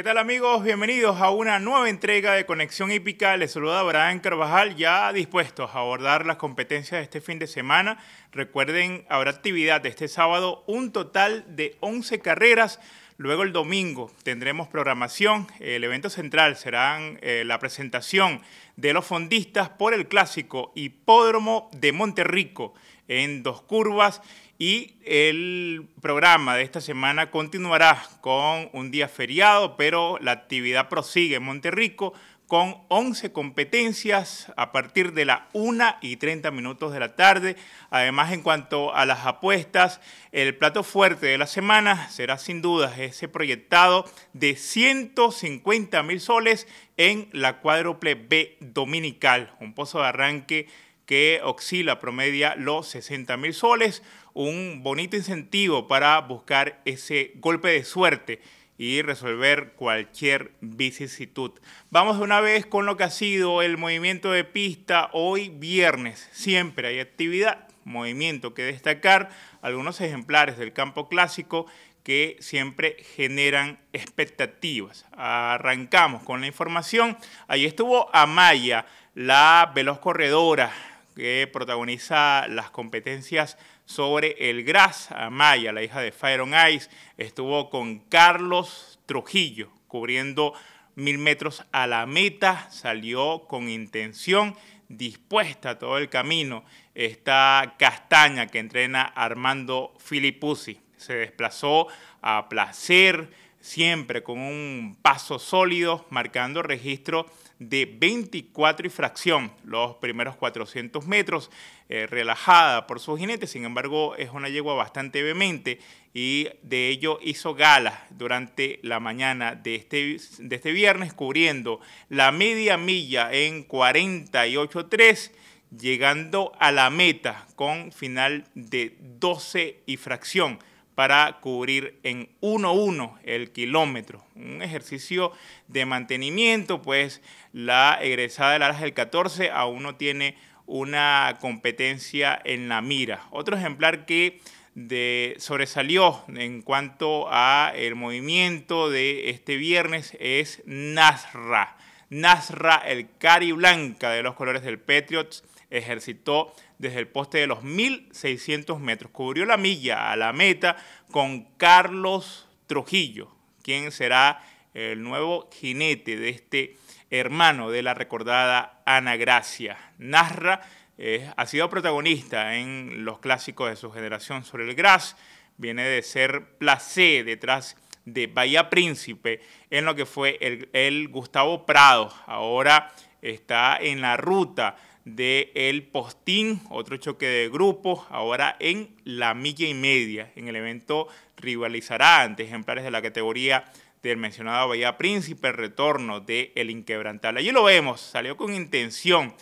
¿Qué tal amigos? Bienvenidos a una nueva entrega de Conexión Hípica. Les saluda Abraham Carvajal, ya dispuestos a abordar las competencias de este fin de semana. Recuerden, habrá actividad este sábado, un total de 11 carreras. Luego el domingo tendremos programación. El evento central será eh, la presentación de los fondistas por el clásico Hipódromo de Monterrico en dos curvas y el programa de esta semana continuará con un día feriado, pero la actividad prosigue en Monterrico con 11 competencias a partir de las 1 y 30 minutos de la tarde. Además, en cuanto a las apuestas, el plato fuerte de la semana será sin dudas ese proyectado de 150 mil soles en la cuádruple B dominical, un pozo de arranque que oscila promedia los 60 mil soles, un bonito incentivo para buscar ese golpe de suerte y resolver cualquier vicisitud. Vamos de una vez con lo que ha sido el movimiento de pista hoy viernes. Siempre hay actividad, movimiento que destacar, algunos ejemplares del campo clásico que siempre generan expectativas. Arrancamos con la información. Ahí estuvo Amaya, la veloz corredora, que protagoniza las competencias sobre el Gras Amaya, la hija de Fire on Ice, estuvo con Carlos Trujillo cubriendo mil metros a la meta, salió con intención, dispuesta todo el camino, esta castaña que entrena Armando Filipuzzi. Se desplazó a placer, siempre con un paso sólido, marcando registro de 24 y fracción los primeros 400 metros, eh, relajada por su jinete, sin embargo es una yegua bastante vehemente y de ello hizo gala durante la mañana de este, de este viernes, cubriendo la media milla en 48.3 llegando a la meta con final de 12 y fracción para cubrir en 1-1 el kilómetro. Un ejercicio de mantenimiento, pues la egresada del Aras del 14 aún no tiene una competencia en la mira. Otro ejemplar que de, sobresalió en cuanto a el movimiento de este viernes es Nasra. Nasra, el cari blanca de los colores del Patriots, ejercitó desde el poste de los 1.600 metros. Cubrió la milla a la meta con Carlos Trujillo, quien será el nuevo jinete de este hermano de la recordada Ana Gracia. Narra eh, ha sido protagonista en los clásicos de su generación sobre el gras, viene de ser placé detrás de Bahía Príncipe en lo que fue el Gustavo Prado, ahora está en la ruta de el Postín, otro choque de grupos, ahora en la milla y media. En el evento rivalizará ante ejemplares de la categoría del mencionado Bahía Príncipe, retorno de El Inquebrantable. Allí lo vemos, salió con intención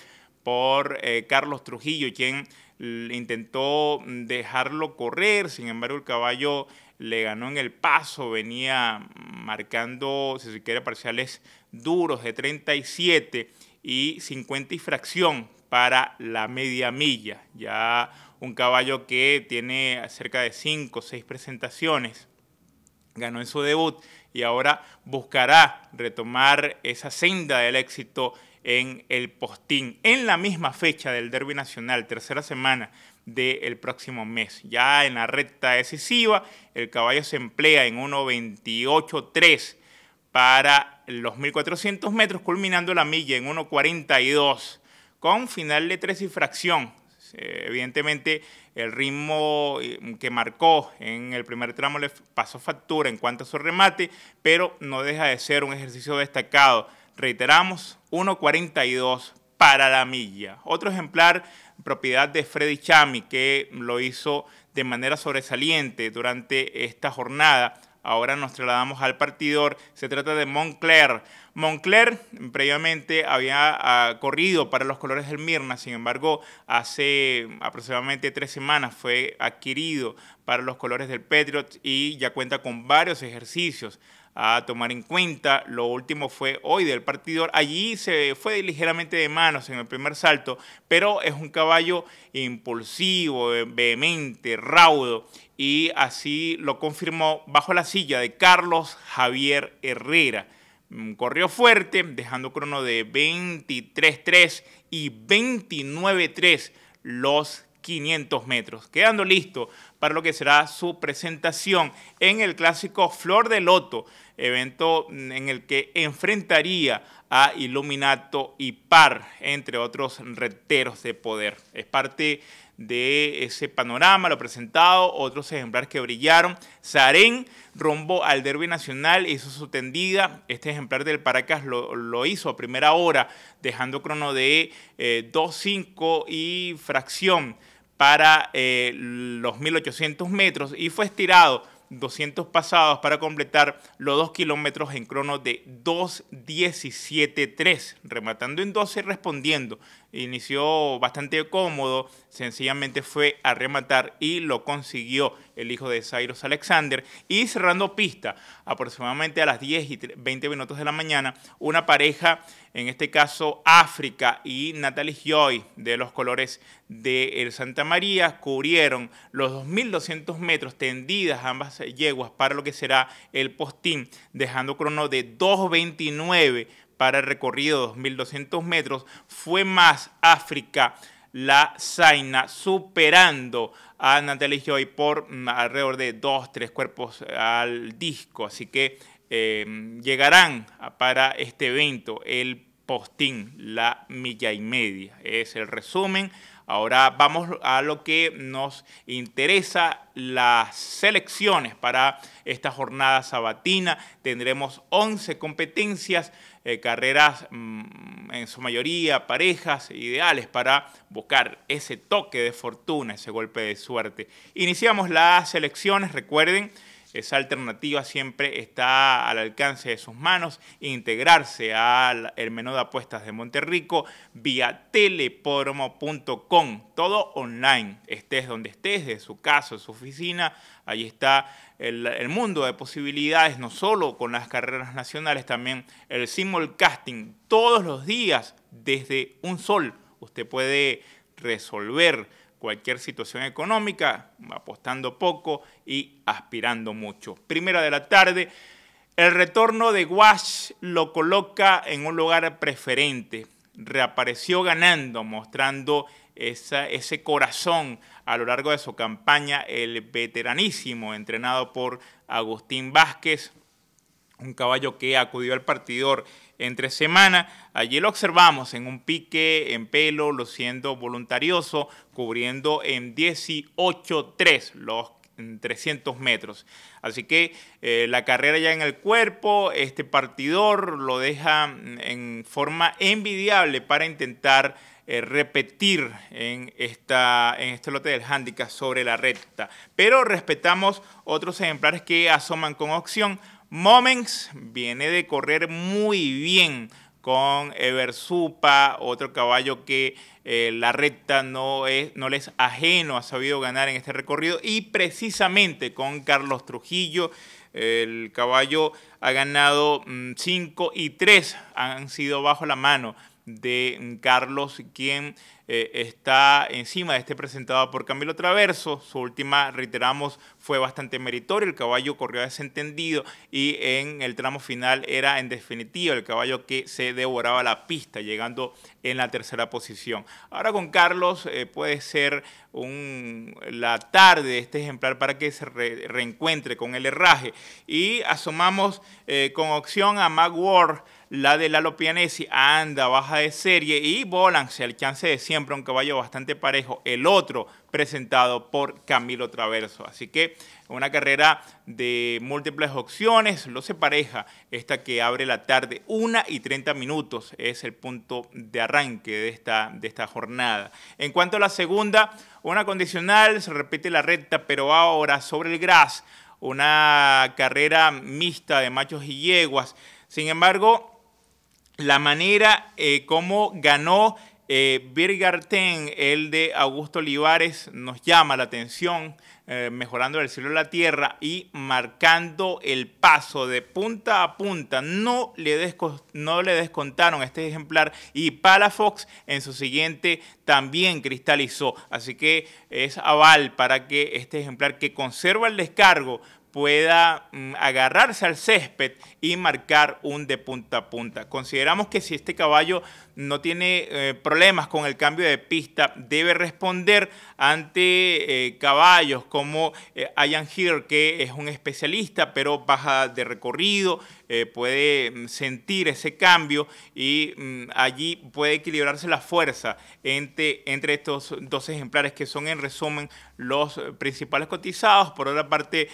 por eh, Carlos Trujillo, quien intentó dejarlo correr, sin embargo el caballo le ganó en el paso, venía marcando, si se quiere, parciales duros de 37 y 50 y fracción para la media milla. Ya un caballo que tiene cerca de 5 o 6 presentaciones, ganó en su debut y ahora buscará retomar esa senda del éxito en el postín, en la misma fecha del Derby Nacional, tercera semana del próximo mes. Ya en la recta decisiva, el caballo se emplea en 1.28.3 para los 1.400 metros, culminando la milla en 1.42, con final de 3 y fracción. Eh, evidentemente, el ritmo eh, que marcó en el primer tramo le pasó factura en cuanto a su remate, pero no deja de ser un ejercicio destacado. Reiteramos, 1.42 para la milla. Otro ejemplar, propiedad de Freddy Chami, que lo hizo de manera sobresaliente durante esta jornada Ahora nos trasladamos al partidor. Se trata de Moncler. Moncler previamente había ah, corrido para los colores del Mirna, sin embargo, hace aproximadamente tres semanas fue adquirido para los colores del Patriot y ya cuenta con varios ejercicios a tomar en cuenta. Lo último fue hoy del partidor. Allí se fue ligeramente de manos en el primer salto, pero es un caballo impulsivo, eh, vehemente, raudo y así lo confirmó bajo la silla de Carlos Javier Herrera. Mm, corrió fuerte, dejando crono de 23-3 y 29-3 los 500 metros, quedando listo para lo que será su presentación en el clásico Flor de Loto, evento mm, en el que enfrentaría a Illuminato y Par, entre otros reteros de poder. Es parte de ese panorama, lo presentado, otros ejemplares que brillaron. Sarén rumbo al Derby Nacional hizo su tendida. Este ejemplar del Paracas lo, hizo a primera hora, dejando crono de 2.5 eh, y fracción para eh, los 1.800 metros y fue estirado 200 pasados para completar los 2 kilómetros en crono de 2.17.3, rematando en 12 respondiendo inició bastante cómodo, sencillamente fue a rematar y lo consiguió el hijo de Cyrus Alexander. Y cerrando pista, aproximadamente a las 10 y 20 minutos de la mañana, una pareja, en este caso África y Natalie Joy, de los colores de el Santa María, cubrieron los 2.200 metros tendidas ambas yeguas para lo que será el postín, dejando crono de 2.29 para el recorrido de 2.200 metros fue más África la Zaina, superando a Natalie Joy por mm, alrededor de 2, 3 cuerpos eh, al disco. Así que em, llegarán para este evento el postín, la milla y media. Es el resumen. Ahora vamos a lo que nos interesa, las selecciones para esta jornada sabatina. Tendremos 11 competencias eh, carreras mm, en su mayoría parejas ideales para buscar ese toque de fortuna, ese golpe de suerte. Iniciamos las elecciones, recuerden, esa alternativa siempre está al alcance de sus manos, integrarse al menú de apuestas de Monterrico vía telepodromo.com, todo online, estés donde estés, de su casa, de su oficina, ahí está el, el, mundo de posibilidades, no solo con las carreras nacionales, también el simulcasting, todos los días desde un sol, usted puede resolver cualquier situación económica, apostando poco y aspirando mucho. Primera de la tarde, el retorno de Wash lo coloca en un lugar preferente. Reapareció ganando, mostrando ese corazón a lo largo de su campaña, el veteranísimo entrenado por Agustín Vázquez, un caballo que acudió al partidor entre semana. Allí lo observamos en un pique, en pelo, lo siendo voluntarioso, cubriendo en 18.3 los 300 metros. Así que eh, la carrera ya en el cuerpo, este partidor lo deja mm, en forma envidiable para intentar eh, repetir en, esta, en este lote del handicap sobre la recta. Pero respetamos otros ejemplares que asoman con opción Moments viene de correr muy bien con Eversupa, otro caballo que eh, la recta no, es, no les ajeno, ha sabido ganar en este recorrido y precisamente con Carlos Trujillo. El caballo ha ganado 5 mm, y 3, han sido bajo la mano de Carlos, quien eh, está encima de este presentado por Camilo Traverso. Su última, reiteramos, fue bastante meritorio. El caballo corrió desentendido y en el tramo final era en definitiva el caballo que se devoraba la pista, llegando en la tercera posición. Ahora con Carlos eh, puede ser un, la tarde de este ejemplar para que se reencuentre con el herraje. Y asomamos eh, con opción a Ward, la de Lalo Pianesi anda baja de serie y volan, se chance de siempre, un caballo bastante parejo, el otro presentado por Camilo Traverso. Así que una carrera de múltiples opciones, lo se pareja esta que abre la tarde, una y 30 minutos es el punto de arranque de esta, de esta jornada. En cuanto a la segunda, una condicional, se repite la recta, pero ahora sobre el gras, una carrera mixta de machos y yeguas. Sin embargo, la manera eh, como ganó eh, Birgarten, el de Augusto Olivares, nos llama la atención, eh, mejorando el cielo y la tierra y marcando el paso de punta a punta. No le, no le descontaron este ejemplar y Palafox en su siguiente también cristalizó. Así que es aval para que este ejemplar que conserva el descargo pueda mm, agarrarse al césped y marcar un de punta a punta. Consideramos que si este caballo no tiene eh, problemas con el cambio de pista, debe responder ante eh, caballos como eh, Ian que es un especialista, pero baja de recorrido, puede mm, sentir ese cambio y mm, allí puede equilibrarse la fuerza entre, entre estos dos ejemplares que son en resumen los principales cotizados. Por otra parte,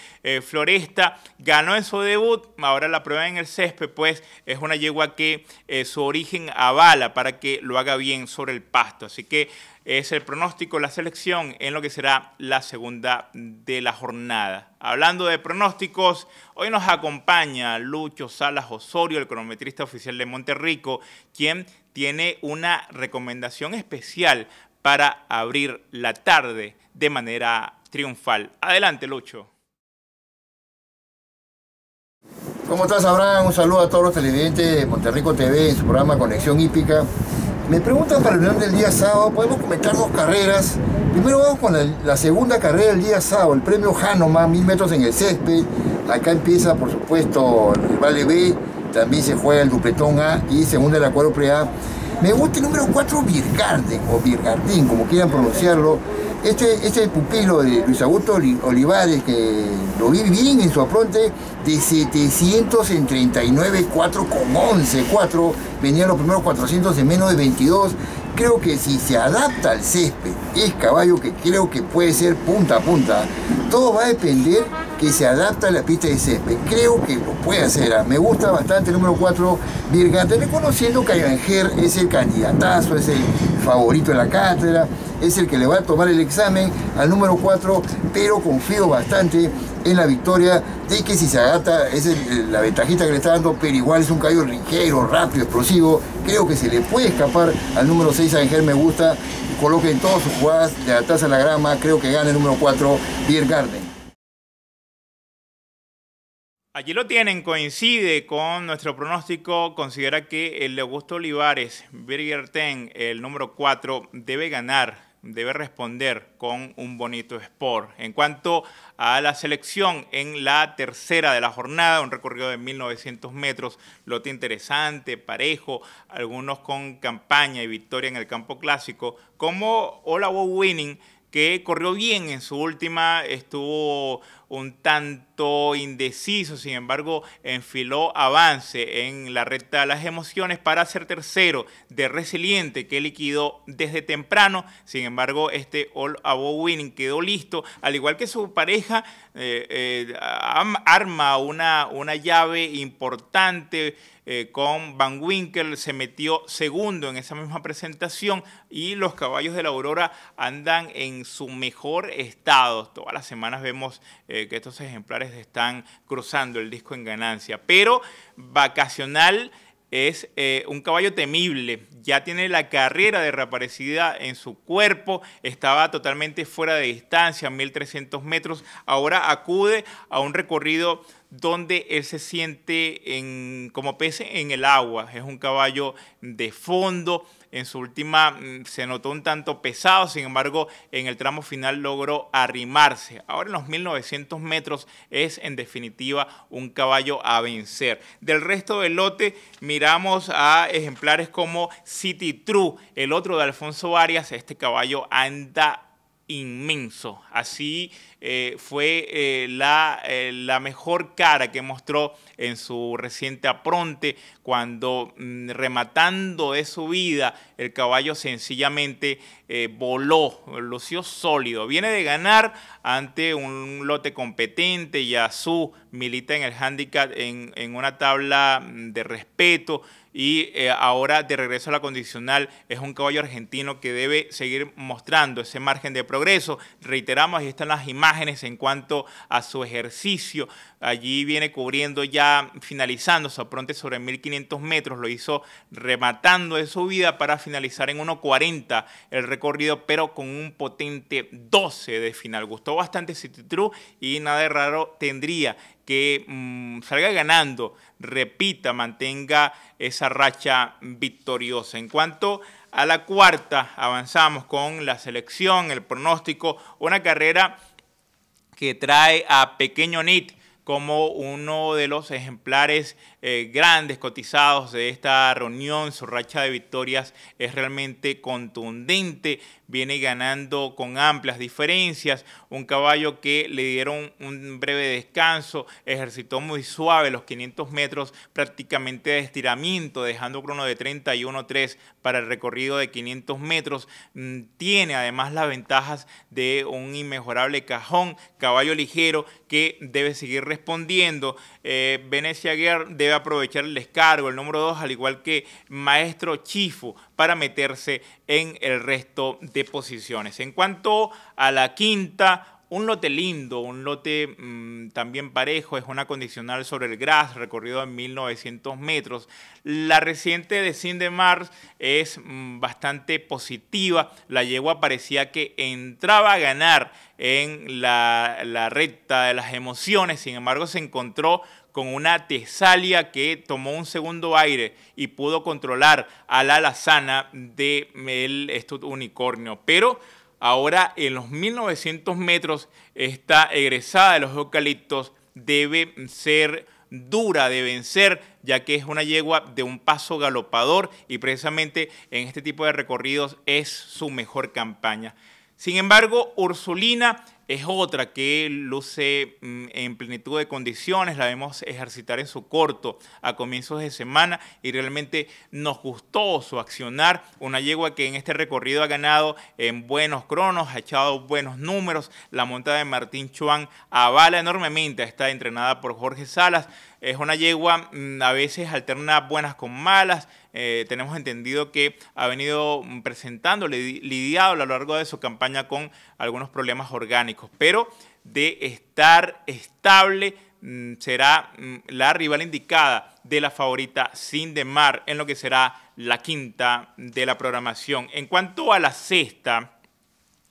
Floresta ganó en su debut, ahora la prueba en el césped, pues es una yegua que su origen avala para que lo haga bien sobre el pasto. Así que es el pronóstico, la selección en lo que será la segunda de la jornada. Hablando de pronósticos, hoy nos acompaña Lucho Salas Osorio, el cronometrista oficial de Monterrico, quien tiene una recomendación especial para abrir la tarde de manera triunfal. Adelante, Lucho. ¿Cómo estás, Abraham? Un saludo a todos los televidentes de Monterrico TV en su programa Conexión Hípica. Me preguntan para el final del día sábado, podemos comentar dos carreras. Primero vamos con la, segunda carrera del día sábado, el premio Hanoma, mil metros en el césped. Acá empieza, por supuesto, el Vale B, también se juega el Dupetón A y segunda el Acuerdo Pre-A. Me gusta el número 4, Virgarden, o Virgardín, como quieran pronunciarlo. Este, este pupilo de Luis Augusto Olivares, que lo vi bien en su apronte, de 739, 4 con 11, 4, venían los primeros 400 en menos de 22 creo que si se adapta al césped, es caballo que creo que puede ser punta a punta. Todo va a depender que se adapta a la pista de césped. Creo que lo puede hacer. Ah, me gusta bastante el número 4, Virgante, reconociendo que Ayanger es el candidatazo, es el favorito de la cátedra, es el que le va a tomar el examen al número 4, pero confío bastante en la victoria de que si se adapta, es la ventajita que le está dando, pero igual es un caballo ligero, rápido, explosivo creo que se le puede escapar al número 6 a Me Gusta. Coloque en todas sus jugadas de atrás a la grama. Creo que gana el número 4, Beer Garden. Allí lo tienen, coincide con nuestro pronóstico. Considera que el Augusto Olivares, Birgerten, el número 4, debe ganar debe responder con un bonito sport. En cuanto a la selección en la tercera de la jornada, un recorrido de 1900 metros, lote interesante, parejo, algunos con campaña y victoria en el campo clásico, como Olawo Winning, que corrió bien en su última, estuvo un tanto indeciso, sin embargo, enfiló avance en la recta de las emociones para ser tercero de Resiliente, que liquidó desde temprano. Sin embargo, este All About Winning quedó listo, al igual que su pareja, eh, eh, arma una, una llave importante. Eh, con Van Winkle se metió segundo en esa misma presentación y los caballos de la Aurora andan en su mejor estado. Todas las semanas vemos que estos ejemplares están cruzando el disco en ganancia. Pero vacacional es eh, un caballo temible, ya tiene la carrera de reaparecida en su cuerpo, estaba totalmente fuera de distancia, 1300 metros, ahora acude a un recorrido donde él se siente en, como pese en el agua, es un caballo de fondo, en su última mm, se notó un tanto pesado, sin embargo, en el tramo final logró arrimarse. Ahora en los 1900 metros es en definitiva un caballo a vencer. Del resto del lote miramos a ejemplares como City True, el otro de Alfonso Arias, este caballo anda inmenso. Así eh, fue eh, la, eh, la, mejor cara que mostró en su reciente apronte cuando mm, rematando de su vida el caballo sencillamente voló, lució sólido. Viene de ganar ante un lote competente, su milita en el handicap en, en una tabla mm, de respeto y eh, ahora de regreso a la condicional es un caballo argentino que debe seguir mostrando ese margen de progreso. Reiteramos, ahí están las imágenes en cuanto a su ejercicio. Allí viene cubriendo ya, finalizando su sobre 1500 metros, lo hizo rematando de vida para finalizar en 1.40 el recorrido, pero con un potente 12 de final. Gustó bastante City y nada de raro tendría que mm, salga ganando, repita, mantenga esa racha victoriosa. En cuanto a la cuarta, avanzamos con la selección, el pronóstico, una carrera que trae a Pequeño Nit como uno de los ejemplares eh, grandes cotizados de esta reunión. Su racha de victorias es realmente contundente. Viene ganando con amplias diferencias. Un caballo que le dieron un breve descanso. Ejercitó muy suave los 500 metros prácticamente de estiramiento, dejando crono de 31-3 para el recorrido de 500 metros. Mm, tiene además las ventajas de un inmejorable cajón, caballo ligero que debe seguir respondiendo. Eh, Venecia debe aprovechar el descargo, el número 2, al igual que Maestro Chifu, para meterse en el resto de posiciones. En cuanto a la quinta, un lote lindo, un lote mm, también parejo, es una condicional sobre el gras, recorrido en 1900 metros. La reciente de de mars es mm, bastante positiva, la yegua parecía que entraba a ganar en la, la recta de las emociones, sin embargo se encontró con una Tesalia que tomó un segundo aire y pudo controlar a la alazana de el, unicornio. Pero ahora en los 1900 metros esta egresada de los eucaliptos debe ser dura de vencer, ya que es una yegua de un paso galopador y precisamente en este tipo de recorridos es su mejor campaña. Sin embargo, Ursulina es otra que luce mm, en plenitud de condiciones, la vemos ejercitar en su corto a comienzos de semana y realmente nos gustó su accionar, una yegua que en este recorrido ha ganado en buenos cronos, ha echado buenos números, la montada de Martín Chuan avala enormemente, está entrenada por Jorge Salas, es una yegua, mm, a veces alterna buenas con malas. Eh, tenemos entendido que ha venido mm, presentando, lidiado a lo largo de su campaña con algunos problemas orgánicos pero de estar estable mm, será mm, la rival indicada de la favorita sin demar en lo que será la quinta de la programación. En cuanto a la sexta,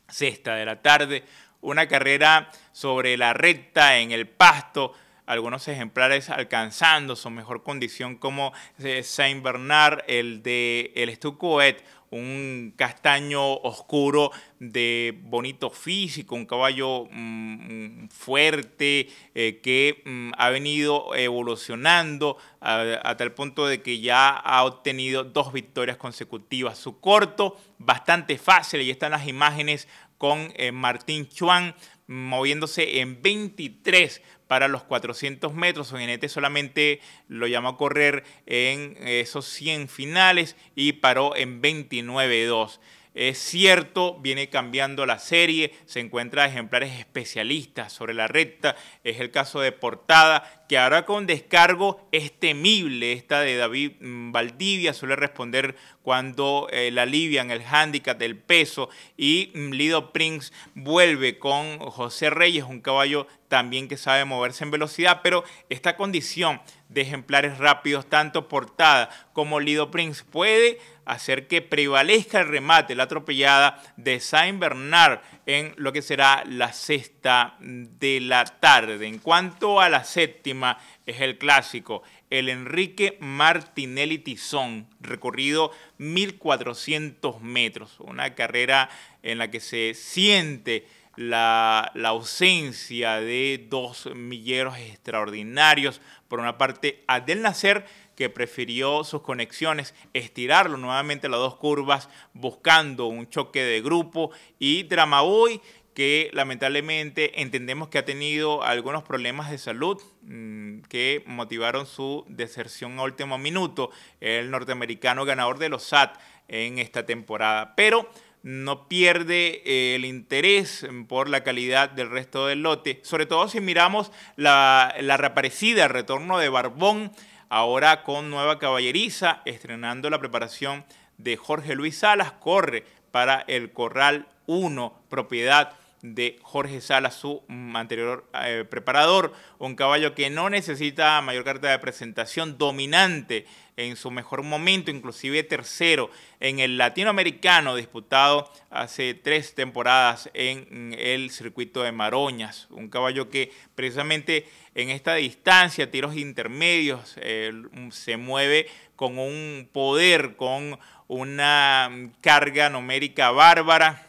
sexta de la tarde, una carrera sobre la recta en el pasto, algunos ejemplares alcanzando su mejor condición como eh, Saint Bernard, el de el Stucoet un castaño oscuro de bonito físico, un caballo mm, mm, fuerte eh, que mm, ha venido evolucionando hasta el punto de que ya ha obtenido dos victorias consecutivas. Su corto, bastante fácil, ahí están las imágenes con eh, Martín Chuan moviéndose en 23 para los 400 metros. este solamente lo llamó a correr en esos 100 finales y paró en 29.2. Es cierto, viene cambiando la serie, se encuentra ejemplares especialistas sobre la recta, es el caso de Portada, y ahora con descargo es temible. Esta de David mm, Valdivia suele responder cuando eh, la alivian el hándicap del peso y mm, Lido Prince vuelve con José Reyes, un caballo también que sabe moverse en velocidad, pero esta condición de ejemplares rápidos, tanto Portada como Lido Prince, puede hacer que prevalezca el remate, la atropellada de Saint Bernard en lo que será la sexta de la tarde. En cuanto a la séptima, es el clásico, el Enrique Martinelli Tizón, recorrido 1400 metros, una carrera en la que se siente la, la, ausencia de dos milleros extraordinarios. Por una parte, Adel Nacer, que prefirió sus conexiones, estirarlo nuevamente las dos curvas buscando un choque de grupo y drama Dramaboy que lamentablemente entendemos que ha tenido algunos problemas de salud mm, que motivaron su deserción a último minuto, el norteamericano ganador de los SAT en esta temporada. Pero no pierde eh, el interés por la calidad del resto del lote, sobre todo si miramos la, la reaparecida, retorno de Barbón ahora con nueva caballeriza, estrenando la preparación de Jorge Luis Salas, corre para el Corral 1, propiedad de Jorge Salas, su anterior eh, preparador, un caballo que no necesita mayor carta de presentación, dominante en su mejor momento, inclusive tercero en el latinoamericano disputado hace tres temporadas en el circuito de Maroñas, un caballo que precisamente en esta distancia, tiros intermedios, eh, se mueve con un poder, con una carga numérica bárbara.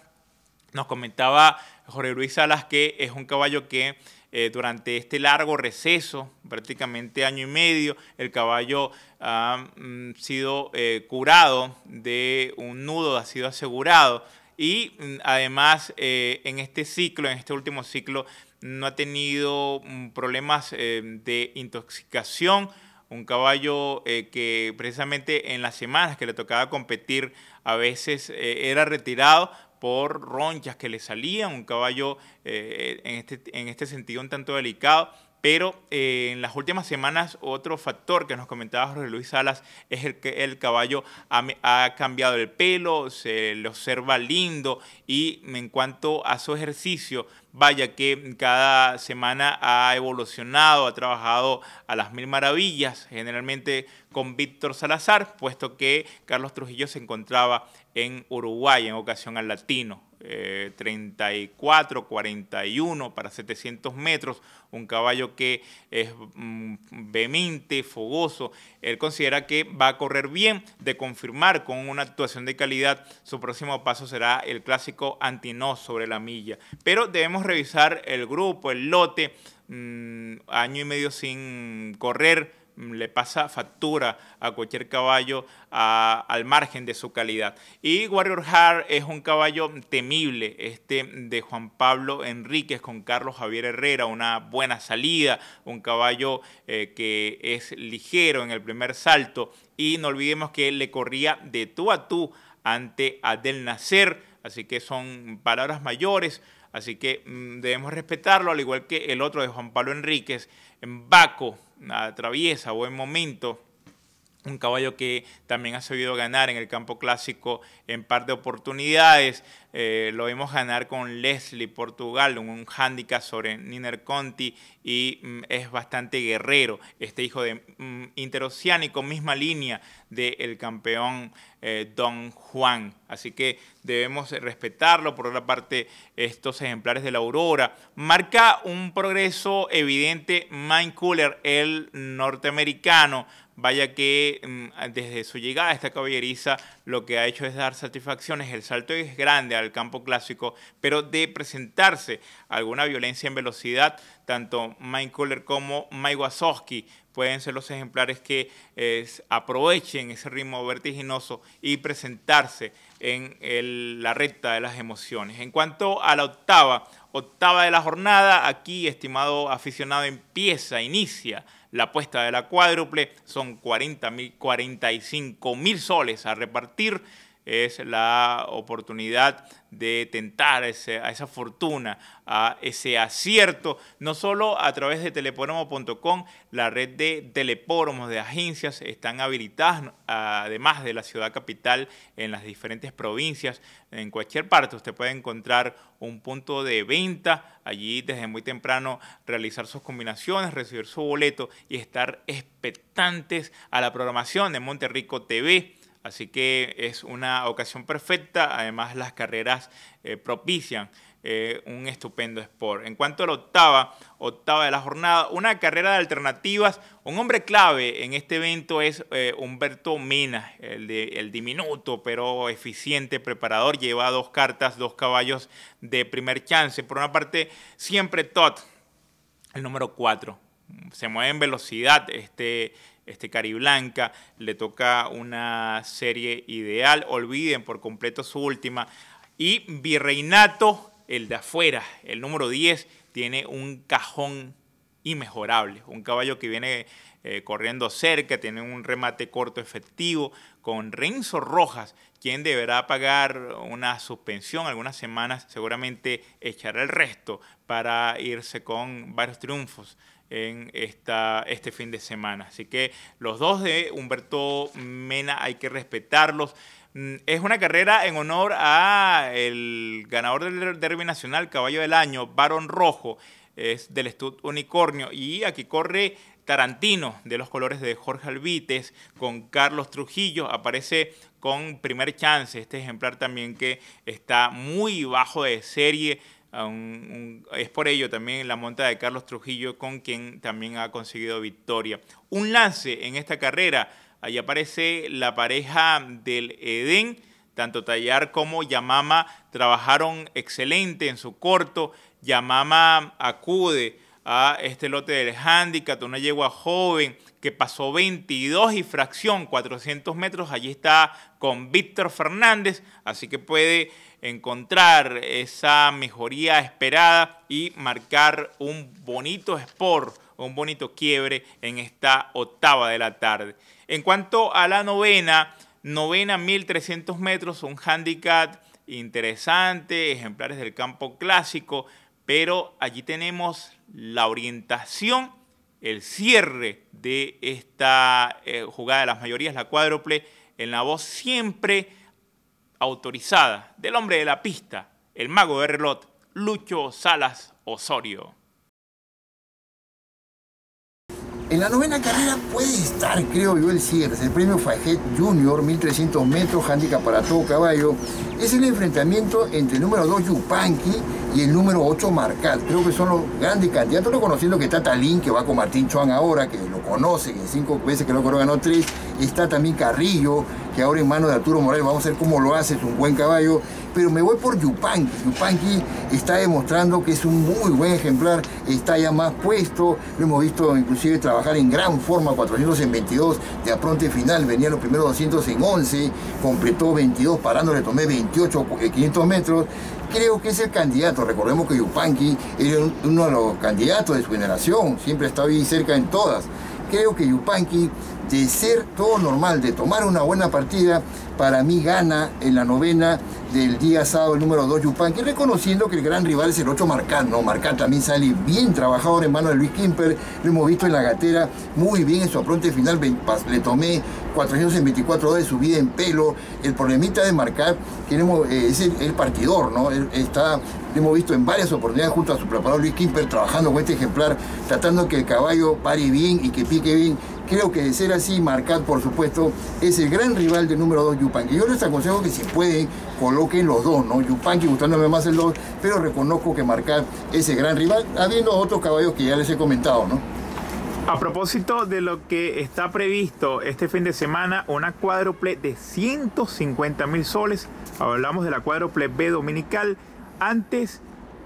Nos comentaba Jorge Luis Salas que es un caballo que eh, durante este largo receso, prácticamente año y medio, el caballo ha mm, sido eh, curado de un nudo, ha sido asegurado. Y mm, además en este ciclo, en este último ciclo, no ha tenido mm, problemas eh, de intoxicación. Un caballo eh, que precisamente en las semanas que le tocaba competir a veces eh, era retirado por ronchas que le salían. Un caballo en, este, en este sentido un tanto delicado pero eh, en las últimas semanas, otro factor que nos comentaba Jorge Luis Salas es el que el caballo ha, ha cambiado el pelo, se le observa lindo y en cuanto a su ejercicio, vaya que cada semana ha evolucionado, ha trabajado a las mil maravillas, generalmente con Víctor Salazar, puesto que Carlos Trujillo se encontraba en Uruguay en ocasión al latino. 34, eh, 41 para 700 metros, un caballo que es mm, vehemente, fogoso. Él considera que va a correr bien, de confirmar con una actuación de calidad, su próximo paso será el clásico Antinó sobre la milla. Pero debemos revisar el grupo, el lote, mm, año y medio sin correr le pasa factura a cualquier caballo al margen de su calidad. Y Warrior Hard es un caballo temible, este de Juan Pablo Enríquez con Carlos Javier Herrera, una buena salida, un caballo eh, que es ligero en el primer salto y no olvidemos que le corría de tú a tú ante Adel Nacer, así que son palabras mayores Así que mm, debemos respetarlo, al igual que el otro de Juan Pablo Enríquez, en Baco, atraviesa buen momento un caballo que también ha sabido ganar en el campo clásico en par de oportunidades. Eh, lo vimos ganar con Leslie Portugal, un handicap sobre Niner Conti y mm, es bastante guerrero. Este hijo de mm, interoceánico, misma línea del campeón eh, Don Juan. Así que debemos respetarlo. Por otra parte, estos ejemplares de la Aurora. Marca un progreso evidente Mind Cooler, el norteamericano Vaya que mm, desde su llegada a esta caballeriza lo que ha hecho es dar satisfacciones. El salto es grande al campo clásico, pero de presentarse alguna violencia en velocidad, tanto Mike Kohler como Mike Wazowski pueden ser los ejemplares que aprovechen ese ritmo vertiginoso y presentarse en la recta de las emociones. En cuanto a la octava, octava de la jornada, aquí, estimado aficionado, empieza, inicia la apuesta de la cuádruple son 40 mil, 45 mil soles a repartir es la oportunidad de tentar a esa fortuna, a ese acierto, no solo a través de teleporomo.com, la red de teleporomos de agencias, están habilitadas, ah, además de la ciudad capital, en las diferentes provincias, en cualquier parte. Usted puede encontrar un punto de venta, allí desde muy temprano realizar sus combinaciones, recibir su boleto y estar expectantes a la programación de Monterrico TV Así que es una ocasión perfecta, además las carreras eh, propician eh, un estupendo sport. En cuanto a la octava, octava de la jornada, una carrera de alternativas, un hombre clave en este evento es eh, Humberto Mina, el, de, el, diminuto pero eficiente preparador, lleva dos cartas, dos caballos de primer chance. Por una parte, siempre Todd, el número cuatro, se mueve en velocidad este este, Cariblanca, le toca una serie ideal, olviden por completo su última, y Virreinato, el de afuera, el número 10, tiene un cajón inmejorable, un caballo que viene eh, corriendo cerca, tiene un remate corto efectivo con Renzo Rojas, quien deberá pagar una suspensión algunas semanas, seguramente echará el resto para irse con varios triunfos en esta, este fin de semana. Así que los dos de Humberto Mena hay que respetarlos. Mm, es una carrera en honor a el ganador del Derby Nacional, Caballo del Año, Barón Rojo, es del Stud Unicornio. Y aquí corre Tarantino, de los colores de Jorge Alvites, con Carlos Trujillo. Aparece con primer chance este ejemplar también que está muy bajo de serie es por ello también la monta de Carlos Trujillo, con quien también ha conseguido victoria. Un lance en esta carrera, ahí aparece la pareja del Edén, tanto Tallar como Yamama trabajaron excelente en su corto, Yamama acude a este lote del handicap, una yegua joven que pasó 22 y fracción, 400 metros, allí está con Víctor Fernández, así que puede encontrar esa mejoría esperada y marcar un bonito sport, un bonito quiebre en esta octava de la tarde. En cuanto a la novena, novena 1300 metros, un handicap interesante, ejemplares del campo clásico, pero allí tenemos la orientación, el cierre de esta eh, jugada de las mayorías, la cuádruple, en la voz siempre autorizada del hombre de la pista, el mago de reloj, Lucho Salas Osorio. En la novena carrera puede estar, creo yo, el cierre. El premio Fajet Junior, 1300 metros, handicap para todo caballo. Es el enfrentamiento entre el número 2 Yupanqui y el número 8 Marcal. Creo que son los grandes candidatos, conociendo que está Talín, que va con Martín Chuan ahora, que lo conoce, que cinco veces que lo ganó tres. Está también Carrillo, que ahora en mano de Arturo Morales vamos a ver cómo lo hace, es un buen caballo, pero me voy por Yupanqui. Yupanqui está demostrando que es un muy buen ejemplar, está ya más puesto, lo hemos visto inclusive trabajar en gran forma, 400 en 22, de apronte final, venían los primeros 200 en 11, completó 22 parándole, tomé 28, 500 eh, metros, creo que es el candidato. Recordemos que Yupanqui era uno de los candidatos de su generación, siempre está ahí cerca en todas creo que Yupanqui, de ser todo normal, de tomar una buena partida, para mí gana en la novena del día sábado el número 2 Yupanqui, reconociendo que el gran rival es el 8 Marcán, ¿no? Marcán también sale bien trabajador en manos de Luis Kimper, lo hemos visto en la gatera muy bien en su apronte final, le tomé 424 de de vida en pelo, el problemita de Marcán, tenemos eh, es el, partidor, ¿no? está lo hemos visto en varias oportunidades junto a su preparador Luis Kimper trabajando con este ejemplar, tratando que el caballo pare bien y que pique bien. Creo que de ser así, Marcat, por supuesto, es el gran rival del número 2, Yupanqui. Yo les aconsejo que si pueden, coloquen los dos, ¿no? Yupanqui gustándome más el 2, pero reconozco que Marcat es el gran rival, habiendo otros caballos que ya les he comentado, ¿no? A propósito de lo que está previsto este fin de semana, una cuádruple de 150 mil soles. Hablamos de la cuádruple B dominical antes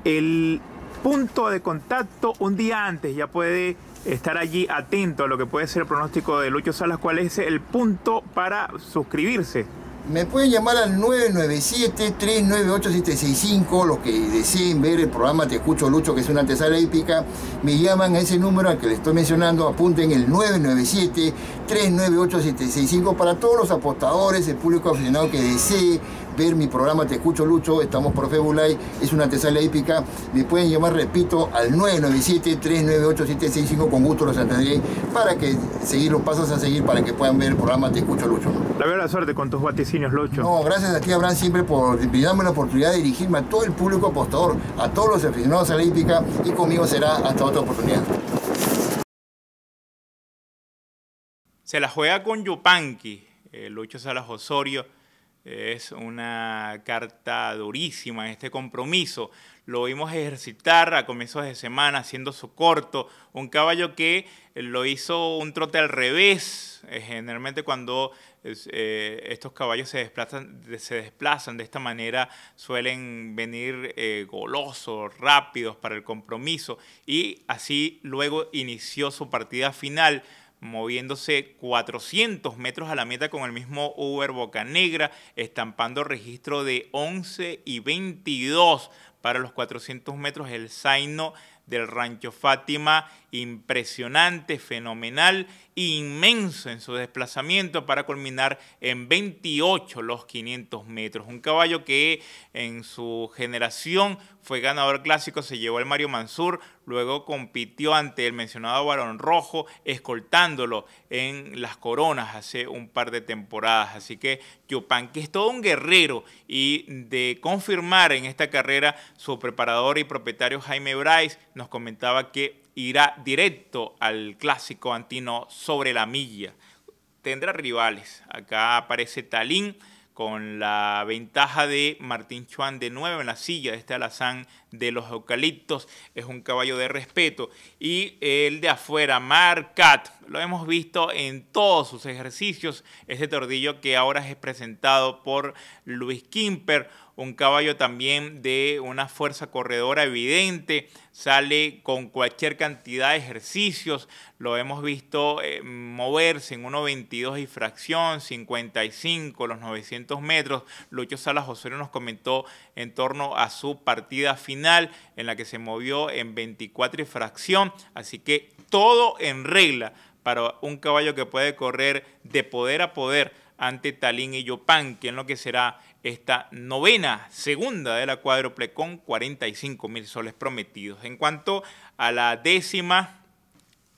el punto de contacto un día antes. Ya puede estar allí atento a lo que puede ser el pronóstico de Lucho Salas. ¿Cuál es el punto para suscribirse? Me pueden llamar al 997-398-765, los que deseen ver el programa Te Escucho Lucho, que es una antesala épica me llaman a ese número al que les estoy mencionando, apunten el 997-398-765 para todos los apostadores, el público aficionado que desee ver mi programa Te Escucho Lucho, estamos por Febulay, es una Tesala hípica. Me pueden llamar, repito, al 997-398-765, con gusto los atenderé para que seguir los pasos a seguir para que puedan ver el programa Te Escucho Lucho. La verdad la suerte con tus vaticinios, Lucho. No, gracias a ti, Abraham, siempre por brindarme la oportunidad de dirigirme a todo el público apostador, a todos los aficionados a la hípica y conmigo será hasta otra oportunidad. Se la juega con Yupanqui, eh, Lucho Salas Osorio es una carta durísima este compromiso. Lo vimos ejercitar a comienzos de semana haciendo su corto. Un caballo que eh, lo hizo un trote al revés. Eh, generalmente cuando eh, estos caballos se desplazan, se desplazan de esta manera suelen venir golosos, rápidos para el compromiso. Y así luego inició su partida final moviéndose 400 metros a la meta con el mismo Uber Boca Negra, estampando registro de 11 y 22 para los 400 metros el Zaino del Rancho Fátima impresionante, fenomenal, e inmenso en su desplazamiento para culminar en 28 los 500 metros. Un caballo que en su generación fue ganador clásico, se llevó el Mario Mansur, luego compitió ante el mencionado varón Rojo, escoltándolo en las coronas hace un par de temporadas. Así que Yupan, que es todo un guerrero, y de confirmar en esta carrera su preparador y propietario Jaime Bryce, nos comentaba que irá directo al clásico antino sobre la milla. Tendrá rivales. Acá aparece Talín con la ventaja de Martín Chuan de nuevo en la silla de este alazán de los eucaliptos, es un caballo de respeto. Y el de afuera, Marcat, lo hemos visto en todos sus ejercicios, ese tordillo que ahora es presentado por Luis Kimper, un caballo también de una fuerza corredora evidente, sale con cualquier cantidad de ejercicios, lo hemos visto eh, moverse en 1.22 y fracción, 55, los 900 metros. Lucho Salas José nos comentó en torno a su partida final en la que se movió en 24 y fracción. Así que todo en regla para un caballo que puede correr de poder a poder ante Talín y Yopan, que en lo que será esta novena, segunda de la cuádruple con 45 mil soles prometidos. En cuanto a la décima,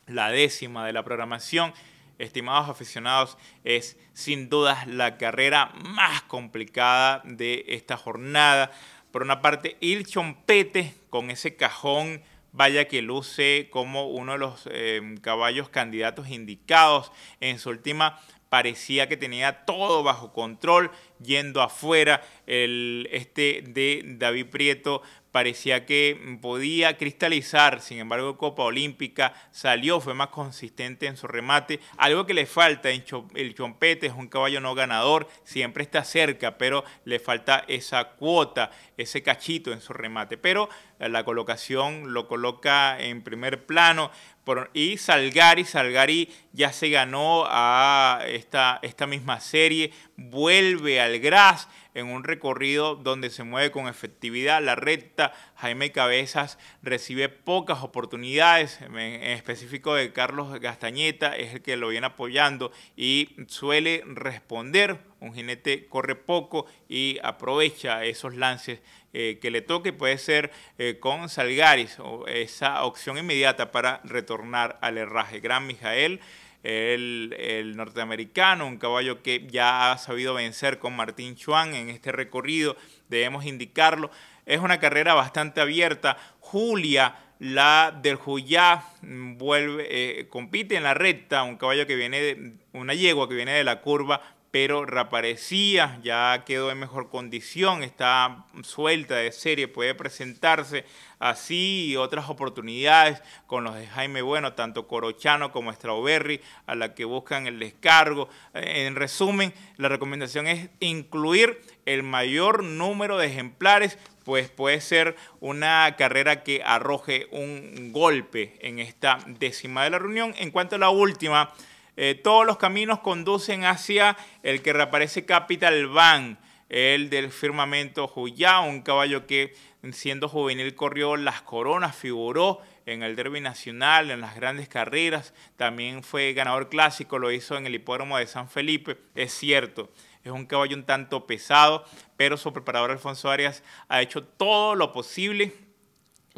la décima de la programación estimados aficionados, es sin dudas la carrera más complicada de esta jornada. Por una parte, Il Chompete con ese cajón vaya que luce como uno de los em, caballos candidatos indicados. En su última parecía que tenía todo bajo control, yendo afuera. El, este de David Prieto parecía que podía cristalizar, sin embargo Copa Olímpica salió, fue más consistente en su remate, algo que le falta, en el Chompete es un caballo no ganador, siempre está cerca, pero le falta esa cuota, ese cachito en su remate, pero la colocación lo coloca en primer plano. y Salgari, Salgari ya se ganó a esta, esta misma serie, vuelve al Gras en un recorrido donde se mueve con efectividad la recta. Jaime Cabezas recibe pocas oportunidades, en específico de Carlos Gastañeta, es el que lo viene apoyando y suele responder un jinete corre poco y aprovecha esos lances eh, que le toque, puede ser eh, con Salgaris, o esa opción inmediata para retornar al herraje. Gran Mijael. El, norteamericano, un caballo que ya ha sabido vencer con Martín Chuan en este recorrido, debemos indicarlo. Es una carrera bastante abierta. Julia, la del Juyá, eh, compite en la recta, un caballo que viene, de, una yegua que viene de la curva pero reaparecía, ya quedó en mejor condición, está suelta de serie, puede presentarse así y otras oportunidades con los de Jaime Bueno, tanto Corochano como Strawberry, a la que buscan el descargo. Eh, en resumen, la recomendación es incluir el mayor número de ejemplares, pues puede ser una carrera que arroje un golpe en esta décima de la reunión. En cuanto a la última, eh, todos los caminos conducen hacia el que reaparece Capital Van, el del firmamento Juyá, un caballo que siendo juvenil corrió las coronas, figuró en el Derby Nacional, en las grandes carreras, también fue ganador clásico, lo hizo en el hipódromo de San Felipe, es cierto. Es un caballo un tanto pesado, pero su preparador Alfonso Arias ha hecho todo lo posible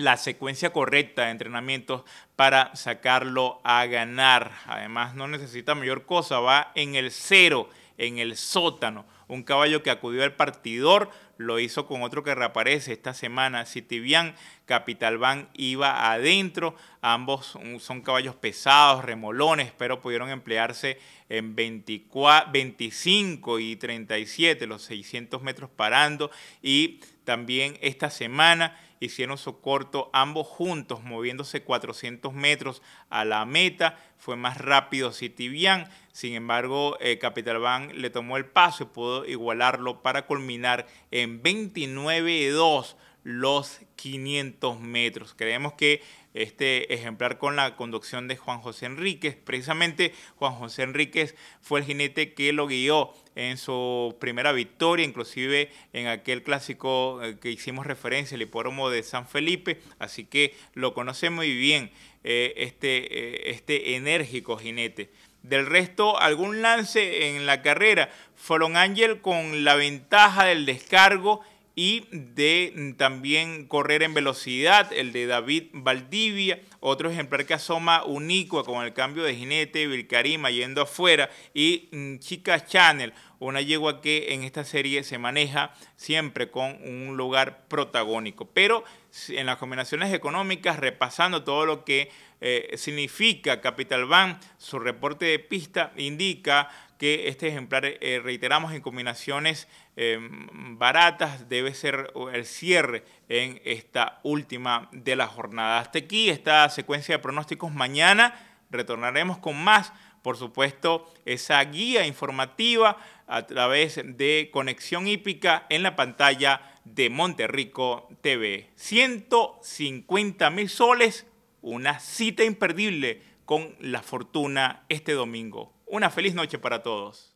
la secuencia correcta de entrenamientos para sacarlo a ganar. Además, no necesita mayor cosa, va en el cero, en el sótano. Un caballo que acudió al partidor lo hizo con otro que reaparece esta semana, Citibian, Capitalban iba adentro, ambos son caballos pesados, remolones, pero pudieron emplearse en 24, 25 y 37, los 600 metros parando, y también esta semana hicieron su corto ambos juntos, moviéndose 400 metros a la meta. Fue más rápido Citibian, sin embargo, eh, Capital Bank le tomó el paso y pudo igualarlo para culminar en 29-2 los 500 metros. Creemos que este ejemplar con la conducción de Juan José Enríquez. Precisamente Juan José Enríquez fue el jinete que lo guió en su primera victoria, inclusive en aquel clásico eh, que hicimos referencia, el hipódromo de San Felipe, así que lo conoce muy bien eh, este, eh, este enérgico jinete. Del resto, algún lance en la carrera. Fueron Ángel con la ventaja del descargo y de mm, también correr en velocidad, el de David Valdivia, otro ejemplar que asoma Unicua con el cambio de jinete, Vilcarima yendo afuera y mm, Chica Channel, una yegua que en esta serie se maneja siempre con un lugar protagónico. Pero en las combinaciones económicas, repasando todo lo que eh, significa Capital Bank, su reporte de pista indica que este ejemplar, eh, reiteramos, en combinaciones eh, baratas debe ser el cierre en esta última de la jornada. Hasta aquí esta secuencia de pronósticos. Mañana retornaremos con más, por supuesto, esa guía informativa a través de Conexión Hípica en la pantalla de Monterrico TV. 150 mil soles, una cita imperdible con la fortuna este domingo. Una feliz noche para todos.